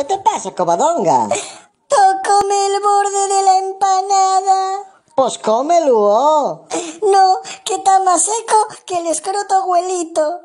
¿Qué te pasa, cobadonga? Tócame el borde de la empanada. Pues cómelo. Oh. No, que está más seco que el escroto abuelito.